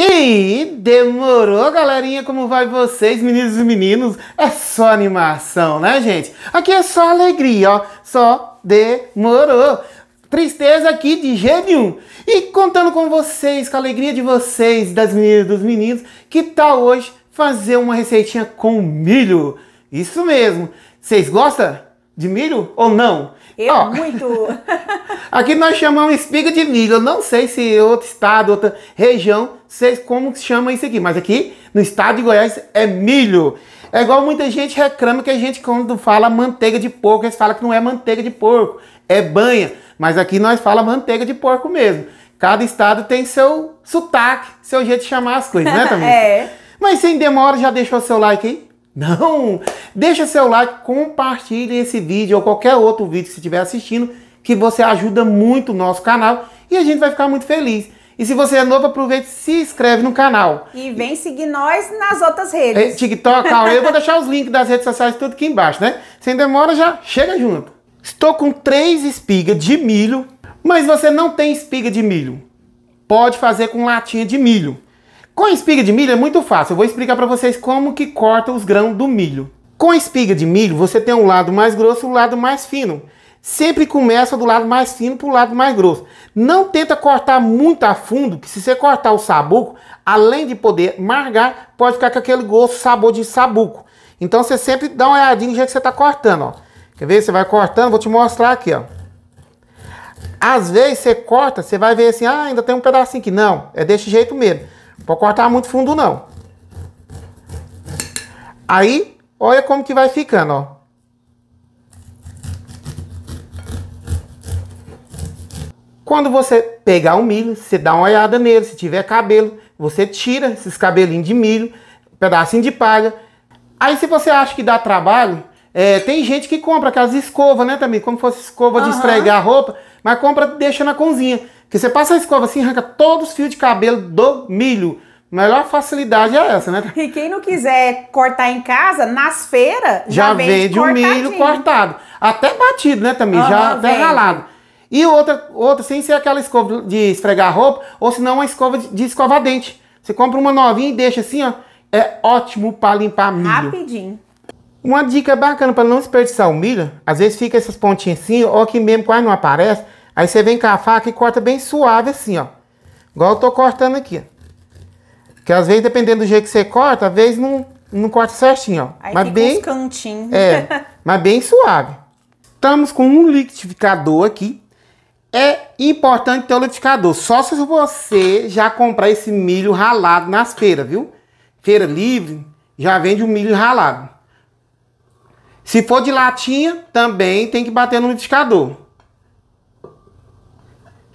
E demorou, galerinha? Como vai vocês, meninos e meninos? É só animação, né, gente? Aqui é só alegria, ó. Só demorou. Tristeza aqui de gênio. E contando com vocês, com a alegria de vocês, das meninas e dos meninos, que tal tá hoje fazer uma receitinha com milho? Isso mesmo. Vocês gostam? de milho ou não? Eu oh. muito. aqui nós chamamos espiga de milho. Eu não sei se outro estado, outra região, sei como se chama isso aqui, mas aqui no estado de Goiás é milho. É igual muita gente reclama que a gente quando fala manteiga de porco, eles falam que não é manteiga de porco, é banha, mas aqui nós fala manteiga de porco mesmo. Cada estado tem seu sotaque, seu jeito de chamar as coisas, né, também? é. Mas sem demora, já deixou seu like aí? Não! Deixa seu like, compartilhe esse vídeo ou qualquer outro vídeo que você estiver assistindo, que você ajuda muito o nosso canal e a gente vai ficar muito feliz. E se você é novo, aproveite e se inscreve no canal. E vem seguir nós nas outras redes. TikTok, eu vou deixar os links das redes sociais tudo aqui embaixo, né? Sem demora, já chega junto. Estou com três espigas de milho, mas você não tem espiga de milho. Pode fazer com latinha de milho. Com espiga de milho é muito fácil. Eu vou explicar para vocês como que corta os grãos do milho. Com espiga de milho, você tem um lado mais grosso e um lado mais fino. Sempre começa do lado mais fino para o lado mais grosso. Não tenta cortar muito a fundo, que se você cortar o sabuco, além de poder margar, pode ficar com aquele gosto, sabor de sabuco. Então você sempre dá uma olhadinha no jeito que você está cortando, ó. Quer ver? Você vai cortando, vou te mostrar aqui, ó. Às vezes você corta, você vai ver assim, ah, ainda tem um pedacinho aqui. Não, é desse jeito mesmo. Pode cortar muito fundo não. Aí, olha como que vai ficando, ó. Quando você pegar o milho, você dá uma olhada nele, se tiver cabelo, você tira esses cabelinhos de milho, pedacinho de palha. Aí se você acha que dá trabalho, é, tem gente que compra aquelas escovas, né, também, como fosse escova uhum. de esfregar a roupa, mas compra deixa na cozinha. Que você passa a escova assim, arranca todos os fios de cabelo do milho. Melhor facilidade é essa, né? E quem não quiser cortar em casa, nas feiras, já, já vende, o um milho cortado. Até batido, né, também? Uhum, já até ralado. E outra, outra, sem ser aquela escova de esfregar roupa, ou se não, uma escova de, de escovar dente. Você compra uma novinha e deixa assim, ó. É ótimo para limpar milho. Rapidinho. Uma dica bacana para não desperdiçar o milho, às vezes fica essas pontinhas assim, ou que mesmo quase não aparece, Aí você vem com a faca e corta bem suave assim, ó. Igual eu tô cortando aqui. Que às vezes, dependendo do jeito que você corta, às vezes não, não corta certinho, ó. Aí mas bem, cantinhos. É, mas bem suave. Estamos com um liquidificador aqui. É importante ter o liquidificador, só se você já comprar esse milho ralado nas feiras, viu? Feira livre já vende o um milho ralado. Se for de latinha, também tem que bater no liquidificador.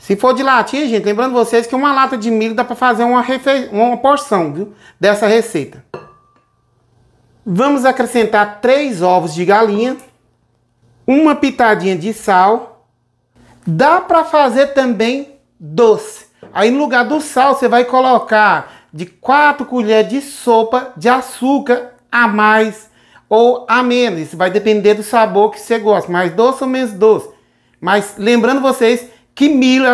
Se for de latinha, gente, lembrando vocês que uma lata de milho dá para fazer uma, refe... uma porção viu? dessa receita. Vamos acrescentar três ovos de galinha, uma pitadinha de sal. Dá para fazer também doce. Aí no lugar do sal você vai colocar de 4 colheres de sopa de açúcar a mais ou a menos. Isso vai depender do sabor que você gosta, mais doce ou menos doce. Mas lembrando vocês que milho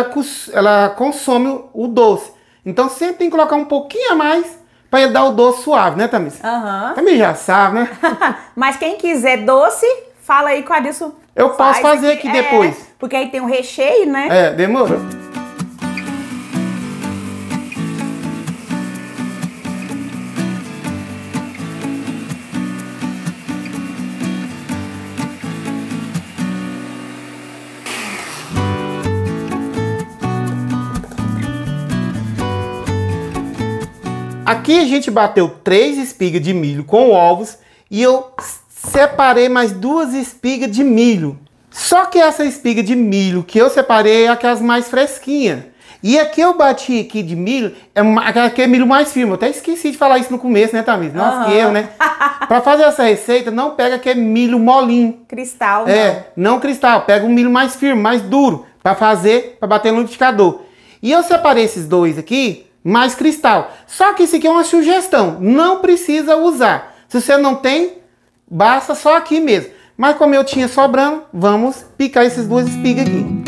ela, consome o doce. Então sempre tem que colocar um pouquinho a mais para dar o doce suave, né, Tamis? Uhum. Tamis já sabe, né? Mas quem quiser doce, fala aí com a disso. Eu posso fazer aqui, aqui depois. É, porque aí tem um recheio, né? É, demorou. Aqui a gente bateu três espigas de milho com ovos e eu separei mais duas espigas de milho. Só que essa espiga de milho que eu separei é aquelas é mais fresquinhas. E aqui eu bati aqui de milho, é que é milho mais firme. Eu até esqueci de falar isso no começo, né, Tamires? Nossa, uhum. que eu, né? Para fazer essa receita, não pega que é milho molinho. Cristal, É, não, não cristal. Pega um milho mais firme, mais duro, para fazer, para bater no liquidificador. E eu separei esses dois aqui, mais cristal. Só que isso aqui é uma sugestão, não precisa usar. Se você não tem, basta só aqui mesmo. Mas como eu tinha sobrando, vamos picar essas duas espigas aqui.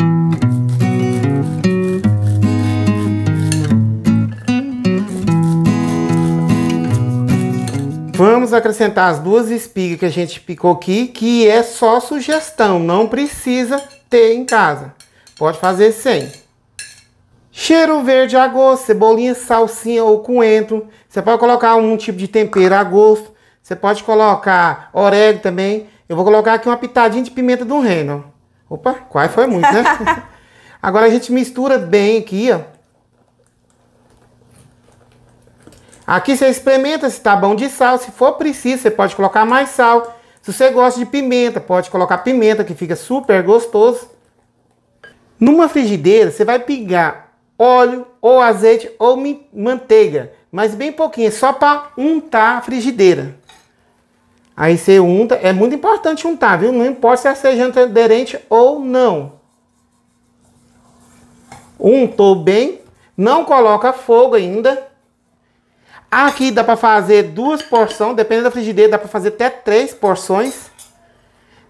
Vamos acrescentar as duas espigas que a gente picou aqui, que é só sugestão, não precisa ter em casa. Pode fazer sem. Cheiro verde a gosto, cebolinha, salsinha ou coentro. Você pode colocar um tipo de tempero a gosto. Você pode colocar orégano também. Eu vou colocar aqui uma pitadinha de pimenta do reino. Opa, quase foi muito, né? Agora a gente mistura bem aqui, ó. Aqui você experimenta se tá bom de sal. Se for preciso, você pode colocar mais sal. Se você gosta de pimenta, pode colocar pimenta, que fica super gostoso. Numa frigideira, você vai pegar óleo, ou azeite, ou manteiga. Mas bem pouquinho, só para untar a frigideira. Aí você unta, é muito importante untar, viu? Não importa se ela seja tá aderente ou não. Untou bem, não coloca fogo ainda. Aqui dá para fazer duas porções, dependendo da frigideira, dá para fazer até três porções.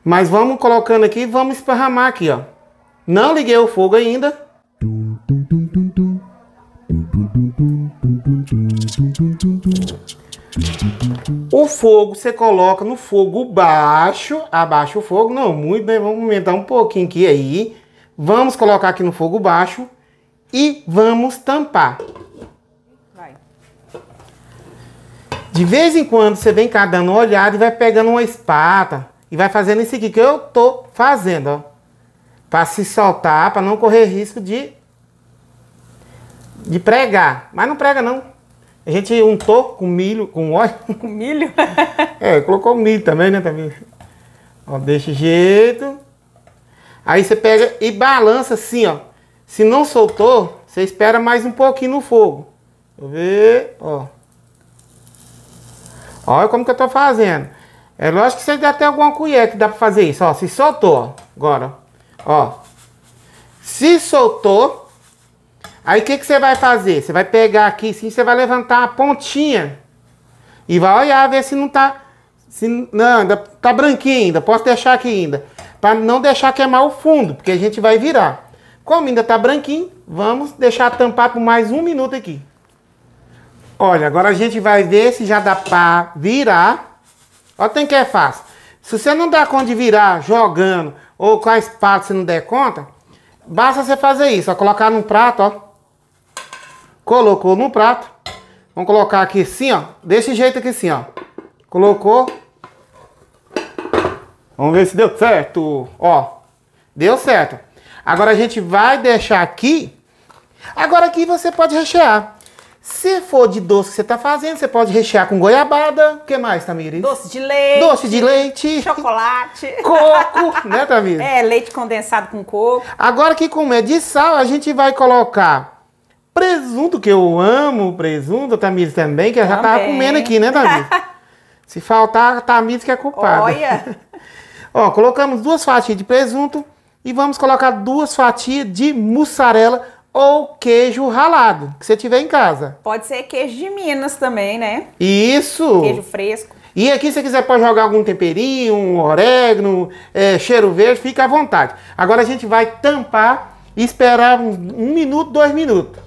Mas vamos colocando aqui, vamos esparramar aqui, ó. Não liguei o fogo ainda. O fogo você coloca no fogo baixo, abaixa o fogo, não muito, né? Vamos aumentar um pouquinho aqui aí. Vamos colocar aqui no fogo baixo e vamos tampar. Vai. De vez em quando você vem cá dando uma olhada e vai pegando uma espata e vai fazendo isso aqui que eu tô fazendo, ó. Para se soltar, para não correr risco de de pregar, mas não prega não. A gente untou com milho, com óleo. Com milho? é, colocou milho também, né, também. Ó, deixa jeito. Aí você pega e balança assim, ó. Se não soltou, você espera mais um pouquinho no fogo. Deixa eu ver, ó. Olha como que eu tô fazendo. É lógico que você dá até alguma colher que dá pra fazer isso, ó. Se soltou, ó. Agora, ó. Se soltou, Aí o que, que você vai fazer? Você vai pegar aqui sim? você vai levantar a pontinha e vai olhar, ver se não tá. Se, não, ainda tá branquinho ainda, posso deixar aqui ainda. Para não deixar queimar o fundo, porque a gente vai virar. Como ainda tá branquinho, vamos deixar tampar por mais um minuto aqui. Olha, agora a gente vai ver se já dá para virar. Olha tem que é fácil. Se você não dá conta de virar jogando ou com a espada você não der conta, basta você fazer isso, ó, colocar num prato, ó, colocou no prato. Vamos colocar aqui assim, ó. Desse jeito aqui assim, ó. Colocou. Vamos ver se deu certo. Ó, deu certo. Agora a gente vai deixar aqui. Agora aqui você pode rechear. Se for de doce que você tá fazendo, você pode rechear com goiabada. O que mais, Tamires? Doce de leite. Doce de leite. Chocolate. Coco, né, Tamires? É, leite condensado com coco. Agora que como é de sal, a gente vai colocar Presunto, que eu amo presunto, Tamir também, que eu já tava comendo aqui, né, Tamir? Se faltar, a que é culpada. Olha! Ó, colocamos duas fatias de presunto e vamos colocar duas fatias de mussarela ou queijo ralado, que você tiver em casa. Pode ser queijo de Minas também, né? Isso! Queijo fresco. E aqui, se você quiser, pode jogar algum temperinho, um orégano, é, cheiro verde, fica à vontade. Agora a gente vai tampar e esperar um, um minuto, dois minutos.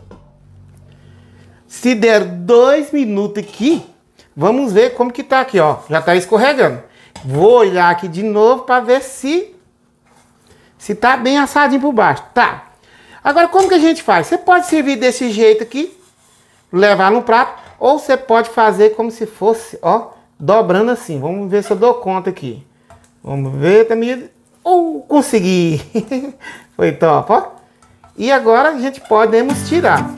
Se der dois minutos aqui, vamos ver como que tá aqui, ó. Já tá escorregando. Vou olhar aqui de novo para ver se se tá bem assadinho por baixo. Tá. Agora, como que a gente faz? Você pode servir desse jeito aqui, levar no prato, ou você pode fazer como se fosse, ó, dobrando assim. Vamos ver se eu dou conta aqui. Vamos ver, também. Tá ou uh, consegui! Foi top, ó. E agora a gente podemos tirar.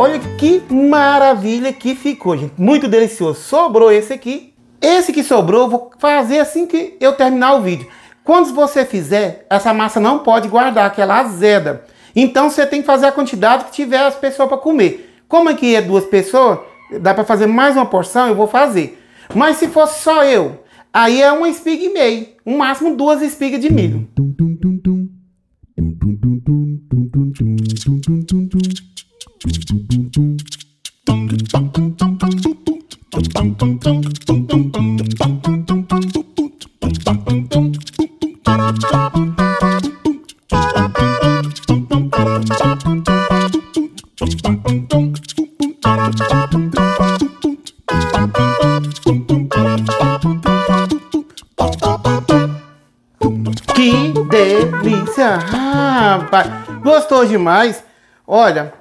Olha que maravilha que ficou, gente. Muito delicioso. Sobrou esse aqui. Esse que sobrou, vou fazer assim que eu terminar o vídeo. Quando você fizer, essa massa não pode guardar, que ela azeda. Então você tem que fazer a quantidade que tiver as pessoas para comer. Como aqui é duas pessoas, dá para fazer mais uma porção, eu vou fazer. Mas se fosse só eu, aí é uma espiga e meia. No um máximo duas espigas de milho. Que delícia, rapaz! Gostou demais? Olha,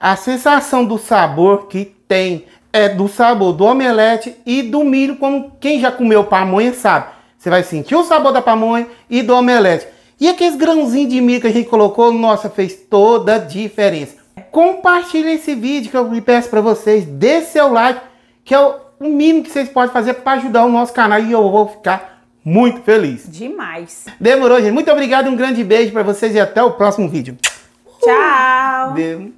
a sensação do sabor que tem é do sabor do omelete e do milho, como quem já comeu pamonha sabe. Você vai sentir o sabor da pamonha e do omelete. E aqueles grãozinhos de milho que a gente colocou, nossa, fez toda a diferença. Compartilhe esse vídeo que eu lhe peço para vocês, dê seu like, que eu é o mínimo que vocês podem fazer para ajudar o nosso canal e eu vou ficar muito feliz. Demais. Demorou, gente. Muito obrigado, um grande beijo para vocês e até o próximo vídeo. Tchau. Uh,